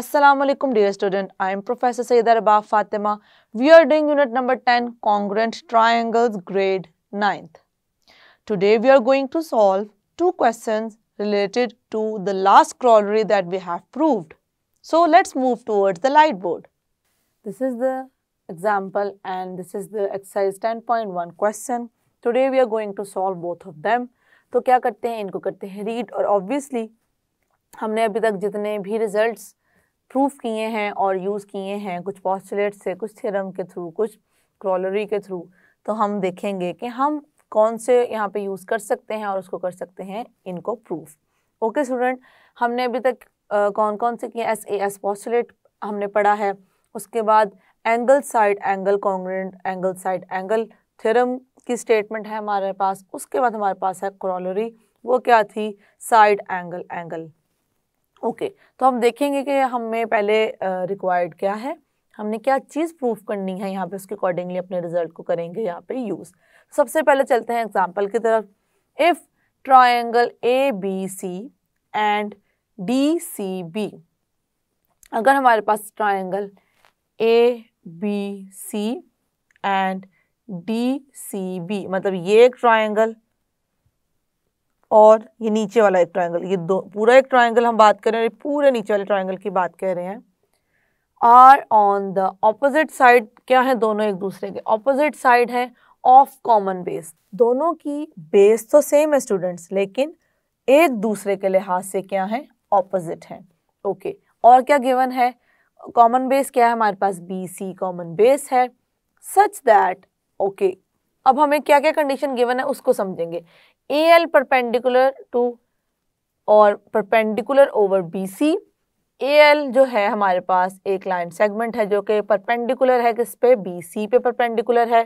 Assalamu alaikum dear student, I am Professor Sayyida Rabah Fatima. We are doing unit number 10 congruent triangles grade 9th. Today we are going to solve two questions related to the last corollary that we have proved. So let's move towards the light board. This is the example and this is the exercise 10.1 question. Today we are going to solve both of them. So what do we do? करते हैं read और obviously हमने proof किए हैं और use किए हैं कुछ पॉस्टुलेट से कुछ थ्योरम के थ्रू कुछ क्रॉलरी के थ्रू तो हम देखेंगे कि हम कौन से यहाँ पे यूज़ कर सकते हैं और उसको कर सकते हैं इनको प्रूफ ओके स्टूडेंट हमने अभी तक आ, कौन कौन से किए एस ए एस पॉस्टुलेट हमने पढ़ा है उसके बाद angle side angle congruent angle side angle theorem की स्टेटमेंट है हमारे पास उसके बाद हमारे पास है क्रॉलरी वो क्या थी side angle angle okay okay, तो हम देखेंगे कि हमें पहले रिक्वायर्ड क्या है हमने क्या चीज़ प्रूफ करनी है यहाँ पे उसके अकॉर्डिंगली अपने रिजल्ट को करेंगे यहाँ पे यूज़ सबसे पहले चलते हैं एग्जांपल की तरफ if triangle A B C and D C B अगर हमारे पास triangle A B C and D C B मतलब ये एक ट्राइंगल और ये नीचे वाला एक ट्राइंगल ये दो पूरा एक ट्राइंगल हम बात कर रहे हैं पूरे नीचे वाले ट्राइंगल की बात कर रहे हैं are on the opposite side क्या है दोनों एक दूसरे के ऑपोजिट साइड है ऑफ कॉमन बेस दोनों की बेस तो सेम है स्टूडेंट्स लेकिन एक दूसरे के लिहाज से क्या है ऑपोजिट है ओके okay. और क्या गिवन है कॉमन बेस क्या है हमारे पास बी सी कॉमन बेस है सच दैट ओके अब हमें क्या क्या कंडीशन गिवन है उसको समझेंगे ए एल परपेंडिकुलर टू और perpendicular over B C A L जो है हमारे पास एक लाइन सेगमेंट है जो कि परपेंडिकुलर है किस पे बी सी पे परपेंडिकुलर है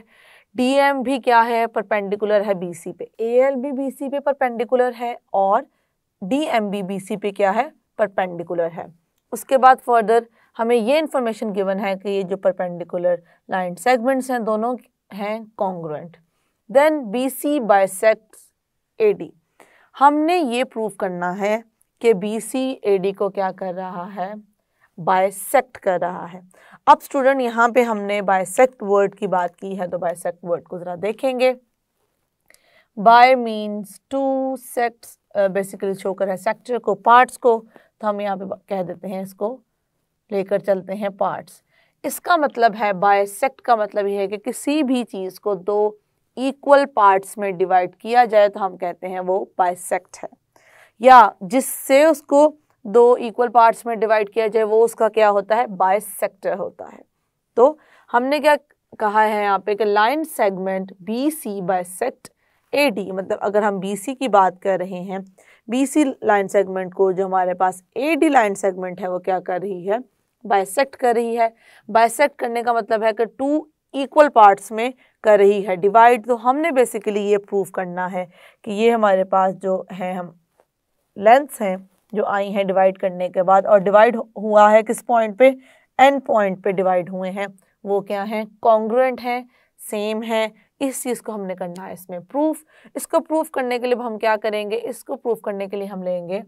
डी एम भी क्या है परपेंडिकुलर है बी सी पे ए एल भी बी सी पे परपेंडिकुलर है और डी एम भी बी सी पे क्या है परपेंडिकुलर है उसके बाद फर्दर हमें ये इन्फॉर्मेशन गिवन है कि ये जो परपेंडिकुलर लाइन सेगमेंट्स हैं दोनों हैं congruent then B C sect D हमने ये प्रूव करना है कि बी सी डी को क्या कर रहा है बायसेक्ट कर रहा है अब स्टूडेंट यहाँ पे हमने बायसेक्ट वर्ड की बात की है तो बायसेक्ट वर्ड को ज़रा देखेंगे bi means two sect basically show है सेक्टर को पार्ट्स को तो हम यहाँ पे कह देते हैं इसको लेकर चलते हैं पार्ट्स इसका मतलब है बायसेक्ट का मतलब यह है कि किसी भी चीज़ को दो इक्वल पार्ट्स में डिवाइड किया जाए तो हम कहते हैं वो बाइसेक्ट है या जिससे उसको दो इक्वल पार्ट्स में डिवाइड किया जाए वो उसका क्या होता है बाइसेक्टर होता है तो हमने क्या कहा है यहाँ पे कि line segment B C bisect A D मतलब अगर हम बी सी की बात कर रहे हैं बी सी लाइन सेगमेंट को जो हमारे पास ए डी लाइन सेगमेंट है वो क्या कर रही है बाइसेक्ट कर रही है बाइसेक्ट करने का मतलब है कि टू इक्वल पार्ट्स में कर रही है डिवाइड तो हमने बेसिकली ये प्रूव करना है कि ये हमारे पास जो है हम लेंथ्स हैं जो आई हैं डिवाइड करने के बाद और डिवाइड हुआ है किस पॉइंट पे एन पॉइंट पे डिवाइड हुए हैं वो क्या हैं कॉन्ग्रेंट हैं सेम है इस चीज़ को हमने करना है इसमें प्रूफ इसको प्रूफ करने के लिए हम क्या करेंगे इसको प्रूफ करने के लिए हम लेंगे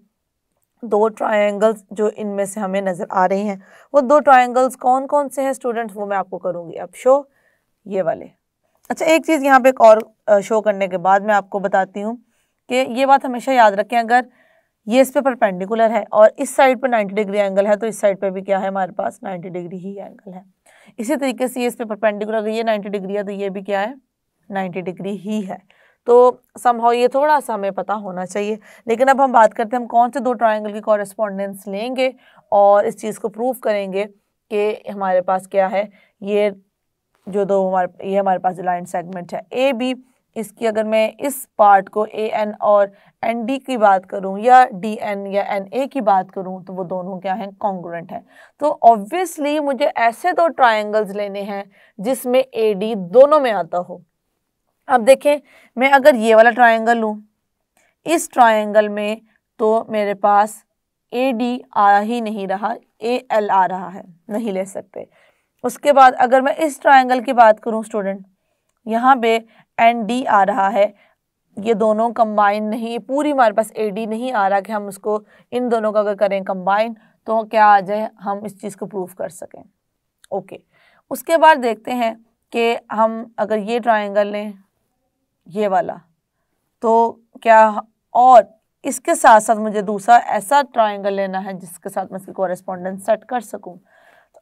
दो ट्रायंगल्स जो इनमें से हमें नज़र आ रहे हैं वो दो ट्रायंगल्स कौन कौन से हैं स्टूडेंट्स वो मैं आपको करूँगी अब शो ये वाले अच्छा एक चीज़ यहाँ पे एक और शो करने के बाद मैं आपको बताती हूँ कि ये बात हमेशा याद रखें अगर ये इस पर परपेंडिकुलर है और इस साइड पर 90 डिग्री एंगल है तो इस साइड पर भी क्या है हमारे पास 90 डिग्री ही एंगल है इसी तरीके से ये इस पर परपेंडिकुलर अगर ये 90 डिग्री है तो ये भी क्या है 90 डिग्री ही है तो संभव ये थोड़ा सा हमें पता होना चाहिए लेकिन अब हम बात करते हैं हम कौन से दो ट्राइंगल की कॉरेस्पॉन्डेंस लेंगे और इस चीज़ को प्रूव करेंगे कि हमारे पास क्या है ये जो दो हमारे ये हमारे पास लाइन सेगमेंट है ए बी इसकी अगर मैं इस पार्ट को ए एन और एन डी की बात करूं या डी एन या एन ए की बात करूं तो वो दोनों क्या हैं कॉन्ग्रेंट है तो ऑब्वियसली मुझे ऐसे दो ट्राइंगल्स लेने हैं जिसमें ए डी दोनों में आता हो अब देखें मैं अगर ये वाला ट्राइंगल लूँ इस ट्राइंगल में तो मेरे पास ए डी आ ही नहीं रहा ए एल आ रहा है नहीं ले सकते उसके बाद अगर मैं इस ट्राइंगल की बात करूँ स्टूडेंट यहाँ पे एन डी आ रहा है ये दोनों कंबाइन नहीं पूरी हमारे पास ए डी नहीं आ रहा कि हम उसको इन दोनों का अगर करें कंबाइन तो क्या आ जाए हम इस चीज़ को प्रूव कर सकें ओके उसके बाद देखते हैं कि हम अगर ये ट्राइंगल लें ये वाला तो क्या और इसके साथ साथ मुझे दूसरा ऐसा ट्राइंगल लेना है जिसके साथ मैं इसकी कॉरेस्पॉन्डेंस सेट कर सकूँ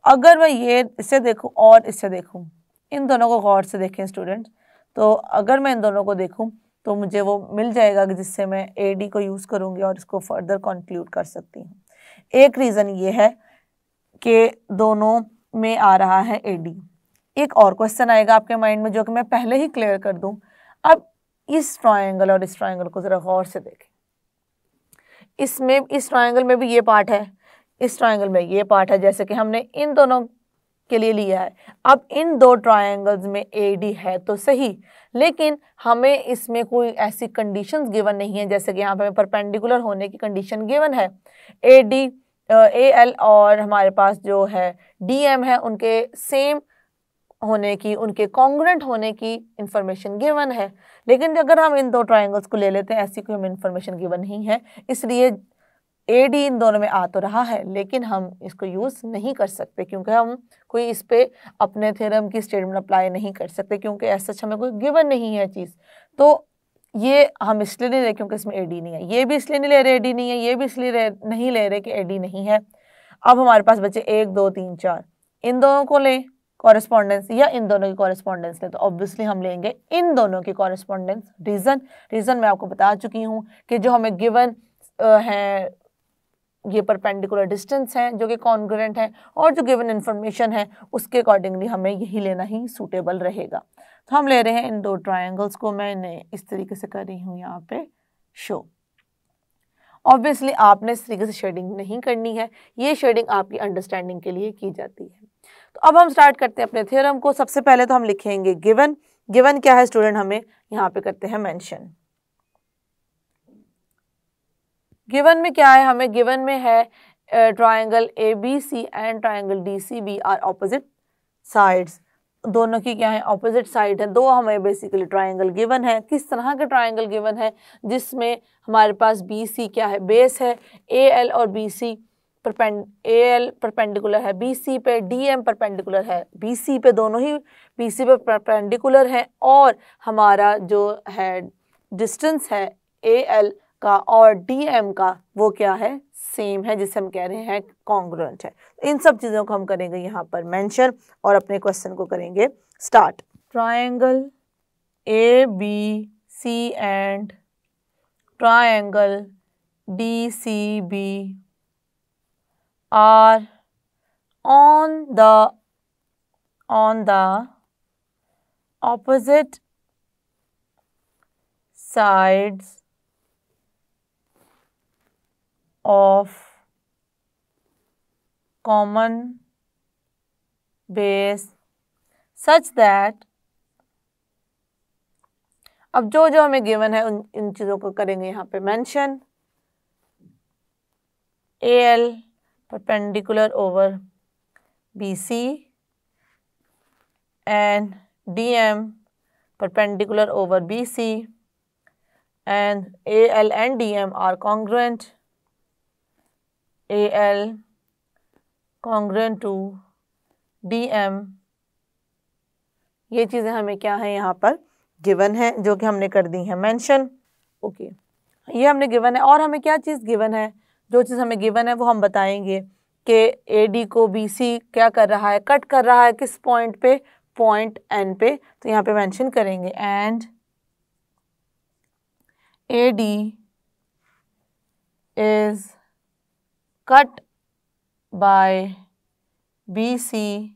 अगर मैं ये इसे देखूँ और इसे देखूँ इन दोनों को गौर से देखें स्टूडेंट्स तो अगर मैं इन दोनों को देखूँ तो मुझे वो मिल जाएगा कि जिससे मैं ए डी को यूज़ करूँगी और इसको फर्दर कंक्लूड कर सकती हूँ एक रीज़न ये है कि दोनों में आ रहा है ए डी एक और क्वेश्चन आएगा आपके माइंड में जो कि मैं पहले ही क्लियर कर दूँ अब इस ट्राइंगल और इस ट्राइंगल को ज़रा गौर से देखें इसमें इस ट्राइंगल में भी ये पार्ट है इस ट्राइंगल में ये पार्ट है जैसे कि हमने इन दोनों के लिए लिया है अब इन दो ट्राइंगल्स में ए डी है तो सही लेकिन हमें इसमें कोई ऐसी कंडीशंस गिवन नहीं है जैसे कि यहाँ पे हमें परपेंडिकुलर होने की कंडीशन गिवन है ए डी ए एल और हमारे पास जो है डी एम है उनके सेम होने की उनके कॉन्ग्रेंट होने की इंफॉर्मेशन गिवन है लेकिन अगर हम इन दो ट्राइंगल्स को ले लेते हैं ऐसी कोई हमें इन्फॉर्मेशन गिवन नहीं है इसलिए ए डी इन दोनों में आ तो रहा है लेकिन हम इसको यूज़ नहीं कर सकते क्योंकि हम कोई इस पर अपने थेरम की स्टेटमेंट अप्लाई नहीं कर सकते क्योंकि ऐसा हमें कोई गिवन नहीं है चीज़ तो ये हम इसलिए नहीं ले क्योंकि इसमें ए डी नहीं है ये भी इसलिए नहीं ले रहे ए डी नहीं है ये भी इसलिए नहीं ले रहे कि ए डी नहीं है अब हमारे पास बचे एक दो तीन चार इन दोनों को लें कॉरेस्पॉन्डेंस या इन दोनों की कॉरेस्पॉन्डेंस लें तो ऑब्वियसली हम लेंगे इन दोनों की कॉरेस्पॉन्डेंस रीज़न रीज़न मैं आपको बता चुकी हूँ कि जो हमें गिवन है ये परपेंडिकुलर डिस्टेंस है जो कि कॉन्ग्रेंट है और जो गिवन इन्फॉर्मेशन है उसके अकॉर्डिंगली हमें यही लेना ही सूटेबल रहेगा तो हम ले रहे हैं इन दो ट्राइंगल्स को मैंने इस तरीके से कर रही हूँ यहाँ पे शो ऑब्वियसली आपने इस तरीके से शेडिंग नहीं करनी है ये शेडिंग आपकी अंडरस्टैंडिंग के लिए की जाती है तो अब हम स्टार्ट करते हैं अपने थ्योरम को सबसे पहले तो हम लिखेंगे गिवन गिवन क्या है स्टूडेंट हमें यहाँ पे करते हैं मेंशन गिवन में क्या है हमें गिवन में है triangle A B C and triangle D C B are opposite sides दोनों की क्या है ऑपोजिट साइड है दो हमें बेसिकली ट्राइंगल गिवन है किस तरह का ट्राइंगल गिवन है जिसमें हमारे पास बी सी क्या है बेस है ए एल और B C perpend A L perpendicular है बी सी पे डी एम परपेंडिकुलर है बी सी पे दोनों ही बी सी पे परपेंडिकुलर हैं और हमारा जो है डिस्टेंस है ए एल का और डीएम का वो क्या है सेम है जिसे हम कह रहे हैं कॉन्ग्रेंट है इन सब चीज़ों को हम करेंगे यहाँ पर मेंशन और अपने क्वेश्चन को करेंगे start triangle A B C and triangle D C B are on the on the opposite sides of common base such that अब जो जो हमें गिवन है उन इन चीज़ों को करेंगे यहां पे mention A L perpendicular over B C and D M perpendicular over B C and A L and D M are congruent A L congruent to D M ये चीज़ें हमें क्या है यहाँ पर गिवन है जो कि हमने कर दी है मेंशन ओके okay. ये हमने गिवन है और हमें क्या चीज़ गिवन है जो चीज़ हमें गिवन है वो हम बताएंगे कि ए डी को बी सी क्या कर रहा है कट कर रहा है किस पॉइंट पे पॉइंट एन पे तो यहाँ पे मेंशन करेंगे and A D is cut by BC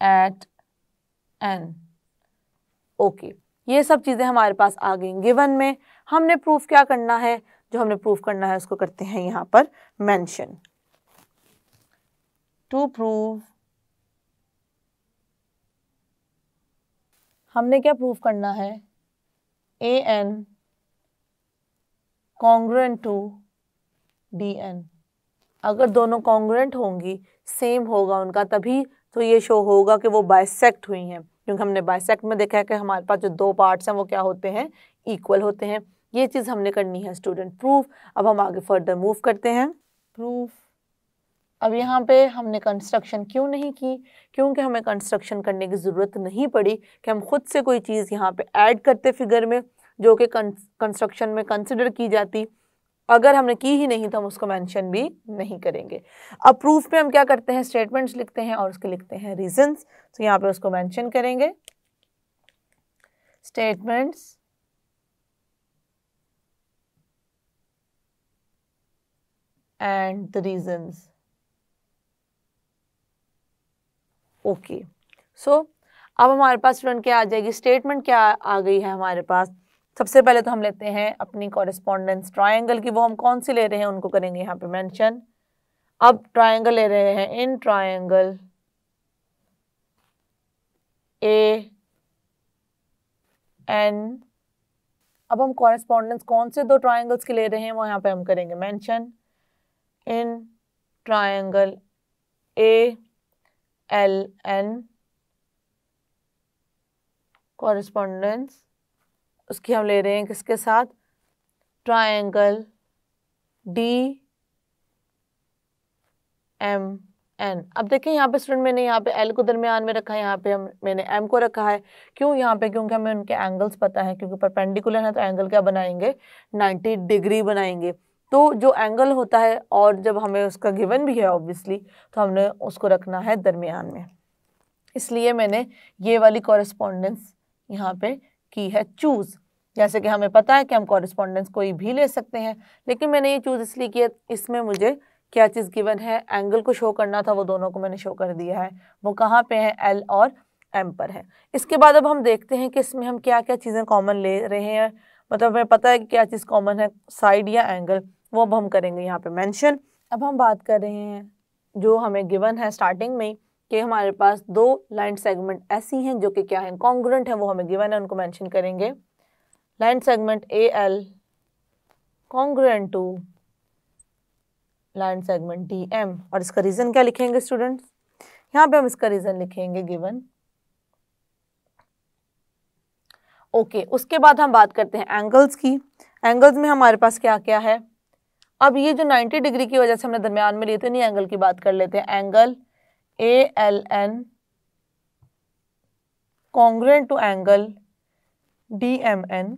at N. Okay okay. ये सब चीज़ें हमारे पास आ गई गिवन में हमने प्रूफ क्या करना है जो हमने प्रूफ करना है उसको करते हैं यहाँ पर मेंशन टू प्रूव हमने क्या प्रूफ करना है A N congruent to D N अगर दोनों कॉन्ग्रेंट होंगी सेम होगा उनका तभी तो ये शो होगा कि वो बाइसेक्ट हुई हैं क्योंकि हमने बाइसेक्ट में देखा है कि हमारे पास जो दो पार्ट्स हैं वो क्या होते हैं इक्वल होते हैं ये चीज़ हमने करनी है स्टूडेंट प्रूफ अब हम आगे फर्दर मूव करते हैं प्रूफ अब यहाँ पे हमने कंस्ट्रक्शन क्यों नहीं की क्योंकि हमें कंस्ट्रक्शन करने की ज़रूरत नहीं पड़ी कि हम खुद से कोई चीज़ यहाँ पे ऐड करते फिगर में जो कि कंस्ट्रक्शन में कंसिडर की जाती अगर हमने की ही नहीं तो हम उसको मेंशन भी नहीं करेंगे अब प्रूफ पे हम क्या करते हैं स्टेटमेंट्स लिखते हैं और उसके लिखते हैं रीजंस तो यहाँ पे उसको मेंशन करेंगे statements and the reasons okay so अब हमारे पास स्टूडेंट क्या आ जाएगी स्टेटमेंट क्या आ गई है हमारे पास सबसे पहले तो हम लेते हैं अपनी कॉरेस्पॉन्डेंस ट्राइंगल की वो हम कौन सी ले रहे हैं उनको करेंगे यहाँ पे मेंशन अब ट्राइंगल ले रहे हैं इन ट्राइंगल ए एन अब हम कॉरेस्पॉन्डेंस कौन से दो ट्राइंगल्स की ले रहे हैं वो यहाँ पे हम करेंगे mention in triangle A L N correspondence उसकी हम ले रहे हैं किसके साथ ट्राइंगल डी एम एन अब देखें यहाँ पे स्टूडेंट मैंने यहाँ पे एल को दरमियान में रखा है यहाँ पे हम मैंने एम को रखा है क्यों यहाँ पे क्योंकि हमें उनके एंगल्स पता है क्योंकि परपेंडिकुलर है तो एंगल क्या बनाएंगे 90 डिग्री बनाएंगे तो जो एंगल होता है और जब हमें उसका गिवन भी है ऑब्वियसली तो हमने उसको रखना है दरमियान में इसलिए मैंने ये वाली कॉरेस्पॉन्डेंस यहाँ पे की है चूज़ जैसे कि हमें पता है कि हम कॉरिस्पॉन्डेंस कोई भी ले सकते हैं लेकिन मैंने ये चूज़ इसलिए किया इसमें मुझे क्या चीज़ गिवन है एंगल को शो करना था वो दोनों को मैंने शो कर दिया है वो कहाँ पे है एल और एम पर है इसके बाद अब हम देखते हैं कि इसमें हम क्या क्या चीज़ें कॉमन ले रहे हैं मतलब हमें पता है कि क्या चीज़ कॉमन है साइड या एंगल वो अब हम करेंगे यहाँ पे मेंशन अब हम बात कर रहे हैं जो हमें गिवन है स्टार्टिंग में कि हमारे पास दो लाइन सेगमेंट ऐसी हैं जो कि क्या हैं कॉन्ग्रेंट हैं वो हमें गिवन है उनको मेंशन करेंगे line segment A L congruent to line segment D M और इसका रीज़न क्या लिखेंगे स्टूडेंट यहाँ पे हम इसका रीज़न लिखेंगे गिवन ओके okay, उसके बाद हम बात करते हैं एंगल्स की एंगल्स में हमारे पास क्या क्या है अब ये जो 90 डिग्री की वजह से हमने दरमियान में लिए थे नहीं एंगल की बात कर लेते हैं angle A L N to angle D M N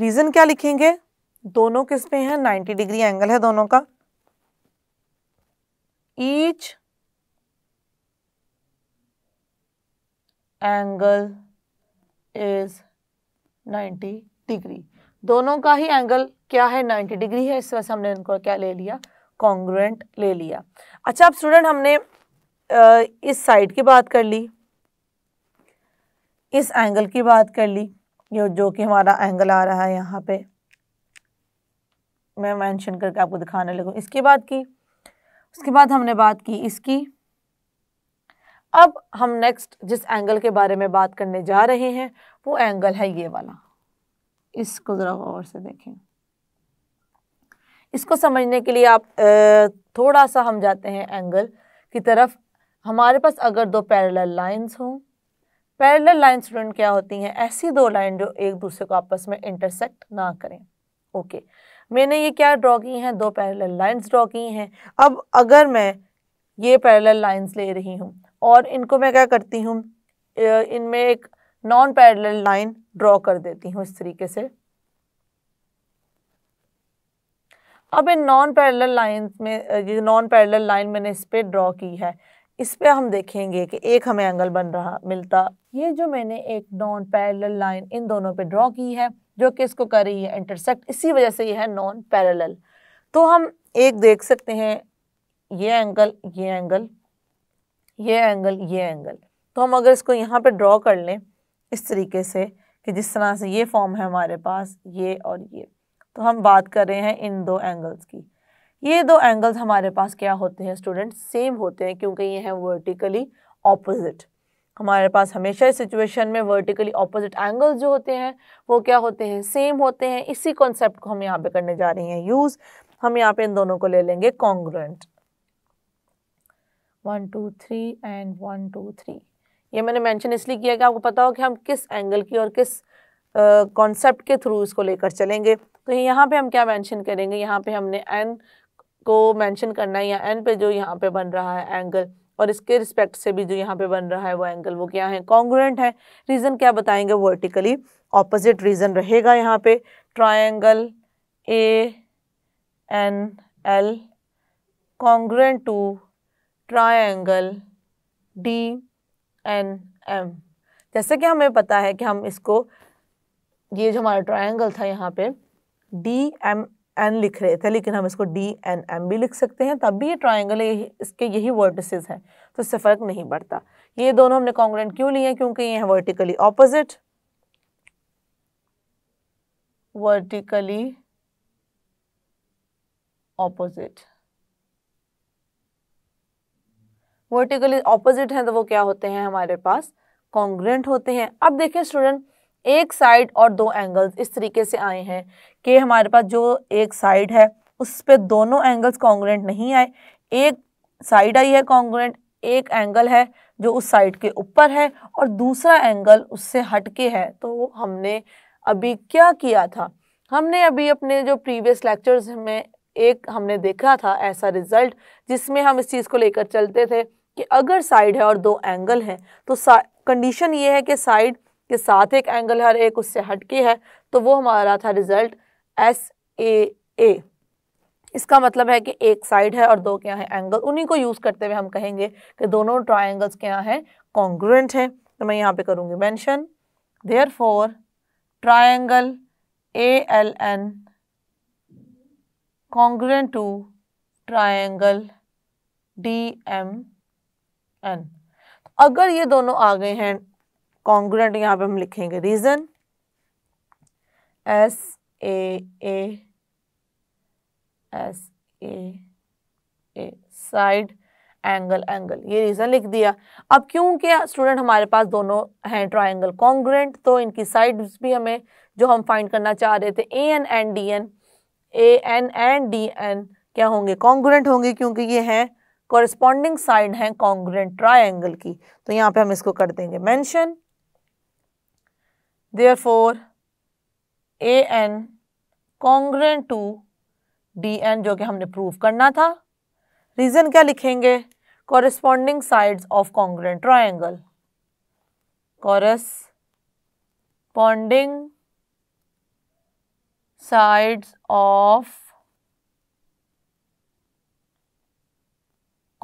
reason क्या लिखेंगे दोनों किस पे हैं 90 डिग्री एंगल है दोनों का ईच एंगल इज 90 डिग्री दोनों का ही एंगल क्या है 90 डिग्री है इस वजह से हमने इनको क्या ले लिया कॉन्ग्रेंट ले लिया अच्छा अब स्टूडेंट हमने इस साइड की बात कर ली इस एंगल की बात कर ली ये जो कि हमारा एंगल आ रहा है यहाँ पे मैं मेंशन करके आपको दिखाने लगू इसकी बात की उसके बाद हमने बात की इसकी अब हम नेक्स्ट जिस एंगल के बारे में बात करने जा रहे हैं वो एंगल है ये वाला इसको ज़रा और से देखें इसको समझने के लिए आप थोड़ा सा हम जाते हैं एंगल की तरफ हमारे पास अगर दो पैरेलल लाइंस हों पैरेलल लाइन स्टूडेंट क्या होती हैं ऐसी दो लाइन जो एक दूसरे को आपस में इंटरसेक्ट ना करें ओके मैंने ये क्या ड्रॉ की हैं दो पैरेलल लाइंस ड्रॉ की हैं अब अगर मैं ये पैरेलल लाइंस ले रही हूँ और इनको मैं क्या करती हूँ इनमें एक नॉन पैरेलल लाइन ड्रॉ कर देती हूँ इस तरीके से अब इन नॉन पैरल लाइन में ये नॉन पैरल लाइन मैंने इस पर ड्रॉ की है इस पर हम देखेंगे कि एक हमें एंगल बन रहा मिलता ये जो मैंने एक नॉन पैरल लाइन इन दोनों पे ड्रॉ की है जो कि इसको कर रही है इंटरसेक्ट इसी वजह से ये है नॉन पैरल तो हम एक देख सकते हैं ये एंगल ये एंगल ये एंगल ये एंगल तो हम अगर इसको यहाँ पर ड्रॉ कर लें इस तरीके से कि जिस तरह से ये फॉर्म है हमारे पास ये और ये तो हम बात कर रहे हैं इन दो एंगल्स की ये दो एंगल्स हमारे पास क्या होते हैं स्टूडेंट सेम होते हैं क्योंकि ये हैं वर्टिकली ऑपोजिट हमारे पास हमेशा इस सिचुएशन में वर्टिकली ऑपोजिट एंगल्स जो होते हैं वो क्या होते हैं सेम होते हैं इसी कॉन्सेप्ट को हम यहाँ पे करने जा रहे हैं यूज़ हम यहाँ पे इन दोनों को ले लेंगे congruent one two three and one two three ये मैंने मेंशन इसलिए किया कि आपको पता हो कि हम किस एंगल की और किस कॉन्सेप्ट के थ्रू इसको लेकर चलेंगे तो यहाँ पे हम क्या मेंशन करेंगे यहाँ पे हमने एन को मेंशन करना है या एन पे जो यहाँ पे बन रहा है एंगल और इसके रिस्पेक्ट से भी जो यहाँ पे बन रहा है वो एंगल वो क्या है कॉन्ग्रेंट है रीज़न क्या बताएंगे वर्टिकली ऑपोजिट रीज़न रहेगा यहाँ पे triangle A N L congruent to triangle D N M जैसे कि हमें पता है कि हम इसको ये जो हमारा ट्राइंगल था यहाँ पे डी एम एन लिख रहे थे लेकिन हम इसको डी एन एम भी लिख सकते हैं तब भी ये ट्राइंगल इसके यही वर्टिसज हैं तो इससे फ़र्क नहीं पड़ता ये दोनों हमने कॉन्ग्रेंट क्यों लिए हैं क्योंकि ये हैं vertically opposite vertically opposite vertically opposite हैं तो वो क्या होते हैं हमारे पास कॉन्ग्रेंट होते हैं अब देखें स्टूडेंट एक साइड और दो एंगल्स इस तरीके से आए हैं कि हमारे पास जो एक साइड है उस पर दोनों एंगल्स कॉन्ग्रेंट नहीं आए एक साइड आई है कॉन्ग्रेंट एक एंगल है जो उस साइड के ऊपर है और दूसरा एंगल उससे हट के है तो हमने अभी क्या किया था हमने अभी अपने जो प्रीवियस लेक्चर्स में एक हमने देखा था ऐसा रिजल्ट जिसमें हम इस चीज़ को लेकर चलते थे कि अगर साइड है और दो एंगल हैं तो कंडीशन ये है कि साइड के साथ एक एंगल हर एक उससे हटके है तो वो हमारा था रिजल्ट एस ए ए इसका मतलब है कि एक साइड है और दो क्या है एंगल उन्हीं को यूज़ करते हुए हम कहेंगे कि दोनों ट्राइंगल्स क्या हैं कॉन्ग्रेंट हैं तो मैं यहाँ पे करूँगी mention therefore triangle A L N congruent to triangle D M N अगर ये दोनों आ गए हैं कॉन्ग्रेंट यहाँ पे हम लिखेंगे reason S A A S A A side angle angle ये रीज़न लिख दिया अब क्योंकि स्टूडेंट हमारे पास दोनों हैं ट्राइंगल कॉन्ग्रेंट तो इनकी साइड्स भी हमें जो हम फाइंड करना चाह रहे थे A N and D N A N and D N क्या होंगे कॉन्ग्रेंट होंगे क्योंकि ये हैं कॉरेस्पॉन्डिंग साइड हैं कॉन्ग्रेंट ट्राइंगल की तो यहाँ पे हम इसको कर देंगे mention therefore A N congruent to D N जो कि हमने प्रूव करना था रीज़न क्या लिखेंगे corresponding sides of congruent triangle corresponding side of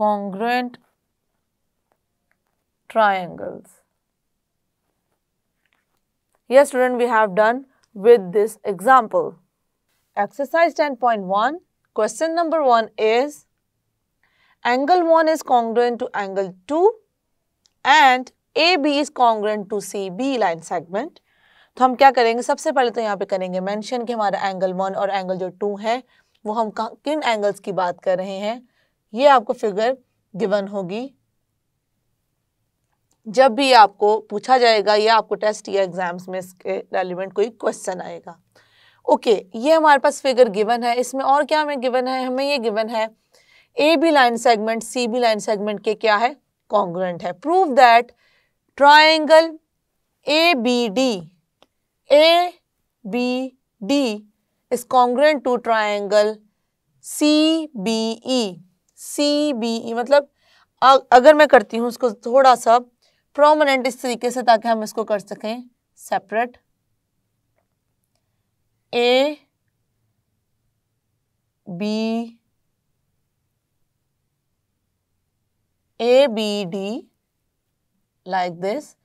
congruent triangles yes student we have done with this example. Exercise 10.1 question number 1 is angle 1 is congruent to angle 2 and AB is congruent to CB line segment. तो हम क्या करेंगे सबसे पहले तो यहाँ पे करेंगे मेंशन कि हमारा एंगल वन और एंगल जो टू है वो हम किन एंगल्स की बात कर रहे हैं ये आपको फिगर गिवन होगी जब भी आपको पूछा जाएगा या आपको टेस्ट या एग्जाम्स में इसके रेलिवेंट कोई क्वेश्चन आएगा ओके ये हमारे पास फिगर गिवन है इसमें और क्या हमें गिवन है हमें ये गिवन है A B line segment C B line segment के क्या है कॉन्ग्रेंट है prove that triangle A B D A B D is congruent to triangle C B E C B E मतलब अगर मैं करती हूँ उसको थोड़ा सा प्रोमनेंट इस तरीके से ताकि हम इसको कर सकें separate A B A B D like this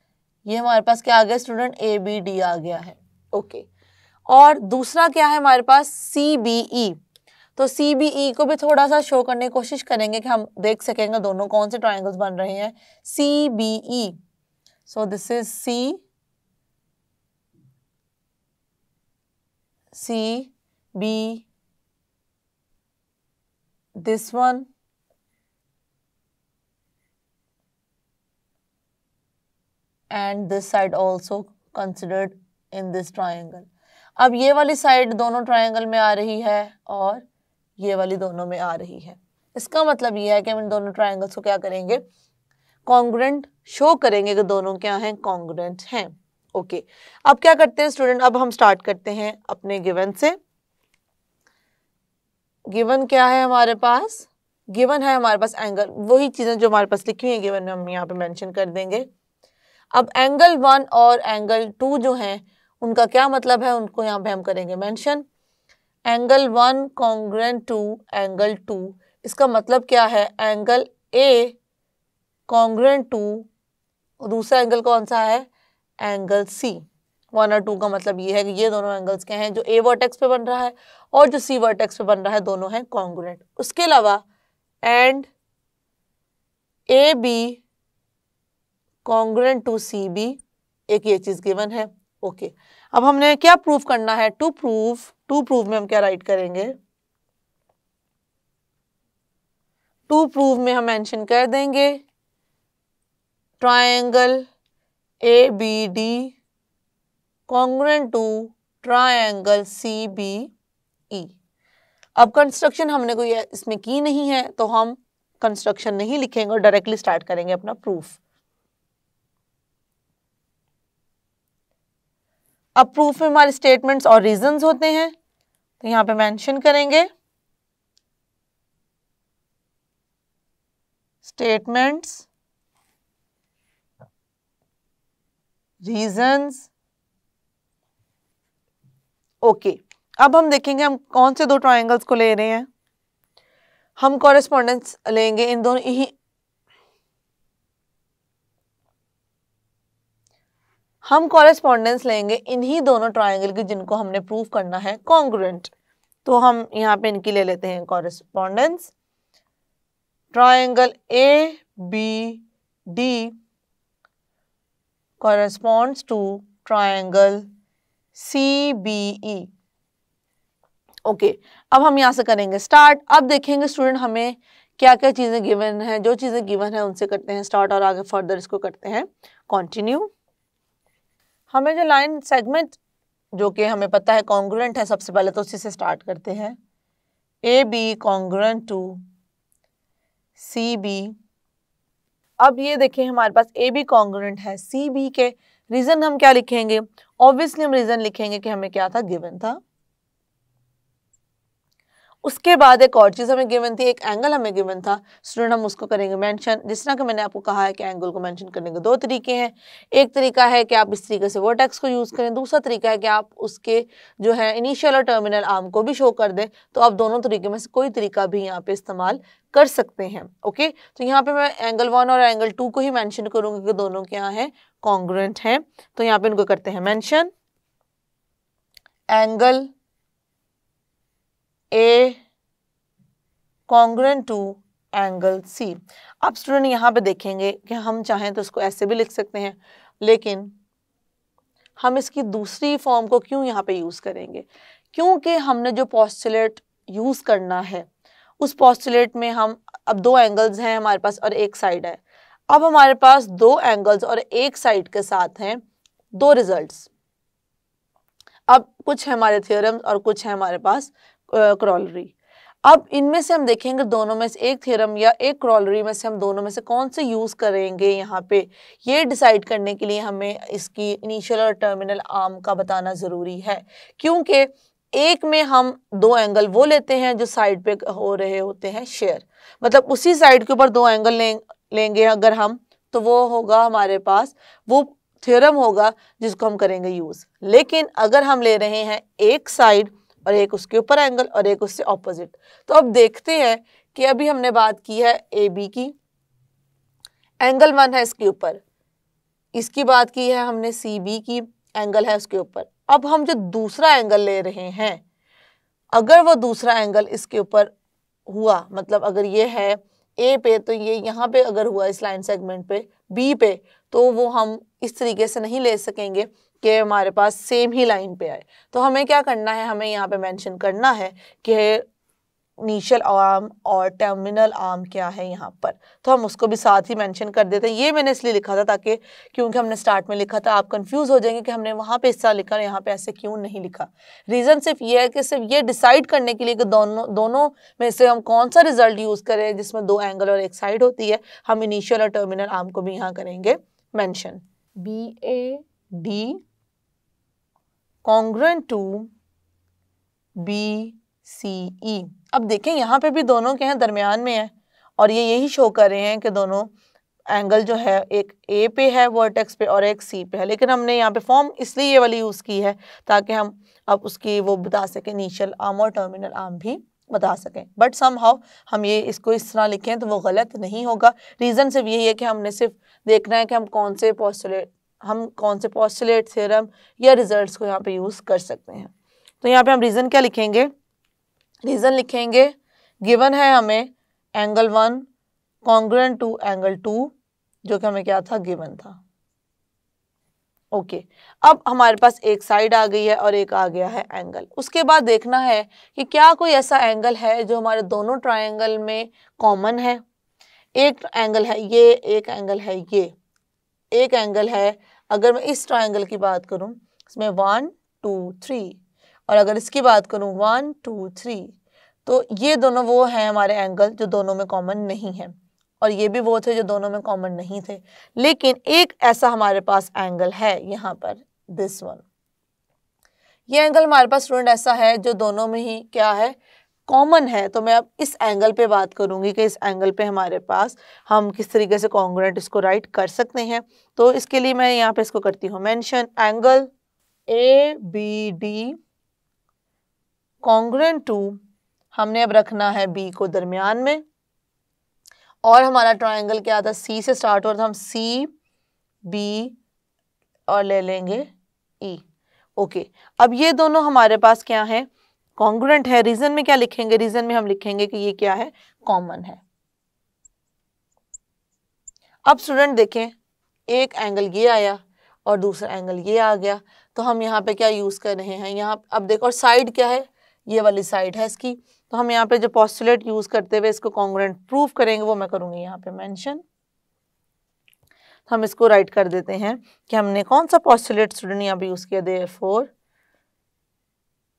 ये हमारे पास क्या आ गया स्टूडेंट ए बी डी आ गया है ओके okay. और दूसरा क्या है हमारे पास सी बी ई तो सी बी ई को भी थोड़ा सा शो करने की कोशिश करेंगे कि हम देख सकेंगे दोनों कौन से ट्राइंगल्स बन रहे हैं C B E so this is C C B this one and this side also considered in this triangle अब ये वाली साइड दोनों ट्राइंगल में आ रही है और ये वाली दोनों में आ रही है इसका मतलब ये है कि हम इन दोनों ट्राइंगल्स को क्या करेंगे कॉन्ग्रेंट शो करेंगे कि दोनों क्या हैं कॉन्ग्रेंट हैं ओके अब क्या करते हैं स्टूडेंट अब हम स्टार्ट करते हैं अपने गिवन से गिवन क्या है हमारे पास गिवन है हमारे पास एंगल वही चीज़ें जो हमारे पास लिखी हुई हैं गिवन में हम यहाँ पे मेंशन कर देंगे अब एंगल वन और एंगल टू जो हैं उनका क्या मतलब है उनको यहाँ पे हम करेंगे mention angle one congruent to angle two इसका मतलब क्या है एंगल ए कॉन्ग्रेंट टू दूसरा एंगल कौन सा है एंगल सी वन और टू का मतलब ये है कि ये दोनों एंगल्स के हैं जो ए वर्टेक्स पे बन रहा है और जो सी वर्टेक्स पे बन रहा है दोनों हैं कॉन्ग्रेंट उसके अलावा and A B congruent to C B एक ये चीज़ गिवन है ओके okay. अब हमने क्या प्रूफ करना है टू प्रूफ टू प्रूफ में हम क्या राइट करेंगे टू प्रूफ में हम मेंशन कर देंगे triangle A B D congruent to triangle C B E अब कंस्ट्रक्शन हमने कोई इसमें की नहीं है तो हम कंस्ट्रक्शन नहीं लिखेंगे और डायरेक्टली स्टार्ट करेंगे अपना प्रूफ अब प्रूफ में हमारे स्टेटमेंट्स और रीजंस होते हैं तो यहां पे मेंशन करेंगे स्टेटमेंट्स रीजंस ओके अब हम देखेंगे हम कौन से दो ट्रायंगल्स को ले रहे हैं हम कॉरेस्पॉन्डेंस लेंगे इन दोनों हम कॉरेस्पॉन्डेंस लेंगे इन्हीं दोनों ट्राइंगल की जिनको हमने प्रूव करना है कॉन्ग्रेंट तो हम यहाँ पे इनकी ले लेते हैं correspondence triangle A B D triangle C B E okay अब हम यहाँ से करेंगे स्टार्ट अब देखेंगे स्टूडेंट हमें क्या क्या चीज़ें गिवन है जो चीज़ें गिवन है उनसे करते हैं स्टार्ट और आगे फर्दर इसको करते हैं कॉन्टिन्यू हमें जो लाइन सेगमेंट जो कि हमें पता है कॉन्ग्रेंट है सबसे पहले तो उसी से स्टार्ट करते हैं A B congruent to C B अब ये देखें हमारे पास ए बी कॉन्ग्रेंट है सी बी के रीज़न हम क्या लिखेंगे ऑब्वियसली हम रीज़न लिखेंगे कि हमें क्या था गिवन था उसके बाद एक और चीज़ हमें गिवन थी एक एंगल हमें गिवन था स्टूडेंट हम उसको करेंगे मेंशन जिस तरह का मैंने आपको कहा है कि एंगल को मेंशन करने के दो तरीके हैं एक तरीका है कि आप इस तरीके से वर्टेक्स को यूज़ करें दूसरा तरीका है कि आप उसके जो है इनिशियल और टर्मिनल आर्म को भी शो कर दें तो आप दोनों तरीके में से कोई तरीका भी यहाँ पे इस्तेमाल कर सकते हैं ओके तो यहाँ पे मैं एंगल वन और एंगल टू को ही मैंशन करूँगी कि दोनों के यहाँ है कॉन्ग्रेंट हैं तो यहाँ पे इनको करते हैं mention angle A congruent to angle C अब स्टूडेंट यहाँ पे देखेंगे कि हम चाहें तो इसको ऐसे भी लिख सकते हैं लेकिन हम इसकी दूसरी फॉर्म को क्यों यहाँ पे यूज़ करेंगे क्योंकि हमने जो पॉस्टुलेट यूज़ करना है उस पॉस्टुलेट में हम अब दो एंगल्स हैं हमारे पास और एक साइड है अब हमारे पास दो एंगल्स और एक साइड के साथ हैं दो रिजल्ट्स अब कुछ है हमारे थ्योरम्स और कुछ है हमारे पास क्रॉलरी अब इनमें से हम देखेंगे दोनों में से एक थ्योरम या एक क्रॉलरी में से हम दोनों में से कौन से यूज़ करेंगे यहाँ पे ये डिसाइड करने के लिए हमें इसकी इनिशियल और टर्मिनल आर्म का बताना ज़रूरी है क्योंकि एक में हम दो एंगल वो लेते हैं जो साइड पे हो रहे होते हैं शेयर मतलब उसी साइड के ऊपर दो एंगल लें, लेंगे अगर हम तो वो होगा हमारे पास वो थ्योरम होगा जिसको हम करेंगे यूज़ लेकिन अगर हम ले रहे हैं एक साइड और एक उसके ऊपर एंगल और एक उससे ऑपोजिट तो अब देखते हैं कि अभी हमने बात की है ए बी की एंगल वन है इसके ऊपर इसकी बात की है हमने सी बी की एंगल है उसके ऊपर अब हम जो दूसरा एंगल ले रहे हैं अगर वो दूसरा एंगल इसके ऊपर हुआ मतलब अगर ये है ए पे तो ये यहाँ पे अगर हुआ इस लाइन सेगमेंट पे बी पे तो वो हम इस तरीके से नहीं ले सकेंगे के हमारे पास सेम ही लाइन पे आए तो हमें क्या करना है हमें यहाँ पे मेंशन करना है कि निशल आर्म और टर्मिनल आर्म क्या है यहाँ पर तो हम उसको भी साथ ही मेंशन कर देते हैं ये मैंने इसलिए लिखा था ताकि क्योंकि हमने स्टार्ट में लिखा था आप कंफ्यूज हो जाएंगे कि हमने वहाँ पे हिस्सा लिखा यहाँ पे ऐसे क्यों नहीं लिखा रीज़न सिर्फ ये है कि सिर्फ ये डिसाइड करने के लिए कि दोनों दोनों में से हम कौन सा रिजल्ट यूज़ करें जिसमें दो एंगल और एक साइड होती है हम इनिशियल और टर्मिनल आर्म को भी यहाँ करेंगे mention B A D congruent to B C E अब देखें यहाँ पे भी दोनों के हैं दरमियान में है और ये यही शो कर रहे हैं कि दोनों एंगल जो है एक ए पे है वर्टेक्स पे और एक सी पे है लेकिन हमने यहाँ पे फॉर्म इसलिए ये वाली यूज़ की है ताकि हम अब उसकी वो बता सकें इनिशियल आर्म और टर्मिनल आर्म भी बता सकें बट सम हाउ हम ये इसको इस तरह लिखें तो वो गलत नहीं होगा रीज़न सिर्फ यही है कि हमने सिर्फ देखना है कि हम कौन से पॉस्टुलेट हम कौन से पॉस्टुलेट थ्योरम या रिजल्ट्स को यहाँ पे यूज़ कर सकते हैं तो यहाँ पे हम रीज़न क्या लिखेंगे रीज़न लिखेंगे गिवन है हमें angle one congruent to angle two जो कि हमें क्या था गिवन था ओके okay. अब हमारे पास एक साइड आ गई है और एक आ गया है एंगल उसके बाद देखना है कि क्या कोई ऐसा एंगल है जो हमारे दोनों ट्रायंगल में कॉमन है एक एंगल है ये एक एंगल है ये एक एंगल है अगर मैं इस ट्राइंगल की बात करूँ इसमें वन टू थ्री और अगर इसकी बात करूँ वन टू थ्री तो ये दोनों वो हैं हमारे एंगल जो दोनों में कॉमन नहीं है और ये भी वो थे जो दोनों में कॉमन नहीं थे लेकिन एक ऐसा हमारे पास एंगल है यहाँ पर दिस वन ये एंगल हमारे पास स्टूडेंट ऐसा है जो दोनों में ही क्या है कॉमन है तो मैं अब इस एंगल पे बात करूंगी कि इस एंगल पे हमारे पास हम किस तरीके से कॉन्ग्रेंट इसको राइट कर सकते हैं तो इसके लिए मैं यहाँ पे इसको करती हूँ mention angle A B D congruent to हमने अब रखना है बी को दरमियान में और हमारा ट्राइंगल क्या था सी से स्टार्ट हो रहा था हम सी बी और ले लेंगे ई e. Okay okay. अब ये दोनों हमारे पास क्या है कॉन्ग्रेंट है रीजन में क्या लिखेंगे रीजन में हम लिखेंगे कि ये क्या है कॉमन है अब स्टूडेंट देखें एक एंगल ये आया और दूसरा एंगल ये आ गया तो हम यहाँ पे क्या यूज़ कर रहे हैं यहाँ अब देखो और साइड क्या है ये वाली साइड है इसकी तो हम यहाँ पे जो पॉस्टुलेट यूज़ करते हुए इसको कॉन्ग्रेंट प्रूफ करेंगे वो मैं करूंगी यहाँ पे मैंशन तो हम इसको राइट कर देते हैं कि हमने कौन सा पॉस्टुलेट स्टूडेंट यहाँ पे यूज़ किया therefore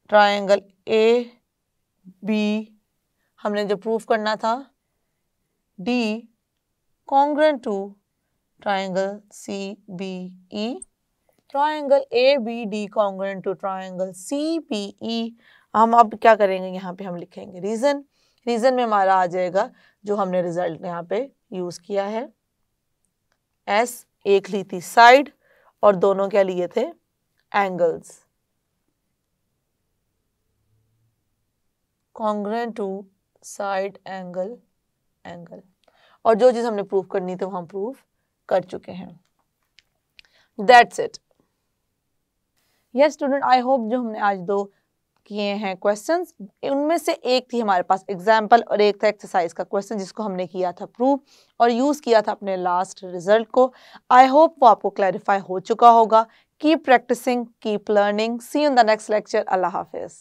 triangle A B हमने जो प्रूफ करना था D congruent to triangle C B E triangle A B D congruent to triangle C B E हम अब क्या करेंगे यहाँ पे हम लिखेंगे रीज़न रीज़न में हमारा आ जाएगा जो हमने रिजल्ट यहाँ पे यूज़ किया है एस एक ली थी साइड और दोनों क्या लिए थे angles congruent to side angle angle और जो चीज़ हमने प्रूफ करनी थी वो हम प्रूफ कर चुके हैं that's it yes student I hope जो हमने आज दो किए हैं क्वेश्चंस उनमें से एक थी हमारे पास एग्जाम्पल और एक था एक्सरसाइज का क्वेश्चन जिसको हमने किया था प्रूफ और यूज़ किया था अपने लास्ट रिजल्ट को आई होप वो आपको क्लैरिफाई हो चुका होगा keep practicing keep learning see in the next lecture अल्लाह हाफिज़